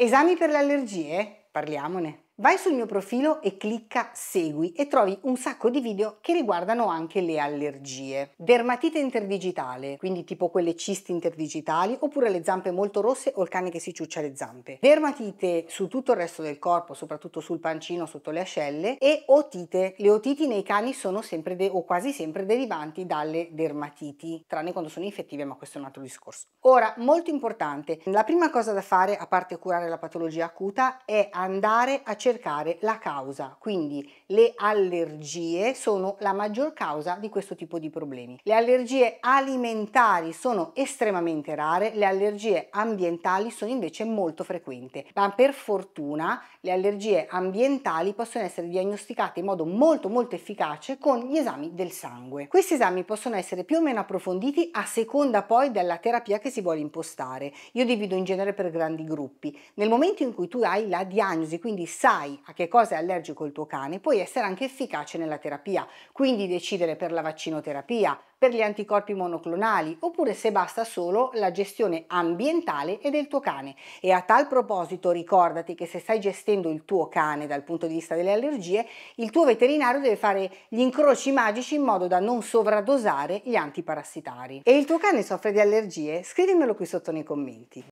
Esami per le allergie? Parliamone. Vai sul mio profilo e clicca Segui e trovi un sacco di video che riguardano anche le allergie. Dermatite interdigitale, quindi tipo quelle cisti interdigitali, oppure le zampe molto rosse o il cane che si ciuccia le zampe. Dermatite su tutto il resto del corpo, soprattutto sul pancino, sotto le ascelle, e otite. Le otiti nei cani sono sempre o quasi sempre derivanti dalle dermatiti, tranne quando sono infettive, ma questo è un altro discorso. Ora, molto importante, la prima cosa da fare, a parte curare la patologia acuta, è andare a cercare cercare la causa, quindi le allergie sono la maggior causa di questo tipo di problemi. Le allergie alimentari sono estremamente rare, le allergie ambientali sono invece molto frequenti, ma per fortuna le allergie ambientali possono essere diagnosticate in modo molto molto efficace con gli esami del sangue. Questi esami possono essere più o meno approfonditi a seconda poi della terapia che si vuole impostare. Io divido in genere per grandi gruppi. Nel momento in cui tu hai la diagnosi, quindi sai sai a che cosa è allergico il tuo cane, puoi essere anche efficace nella terapia, quindi decidere per la vaccinoterapia, per gli anticorpi monoclonali oppure se basta solo la gestione ambientale e del tuo cane. E a tal proposito ricordati che se stai gestendo il tuo cane dal punto di vista delle allergie, il tuo veterinario deve fare gli incroci magici in modo da non sovradosare gli antiparassitari. E il tuo cane soffre di allergie? Scrivimelo qui sotto nei commenti.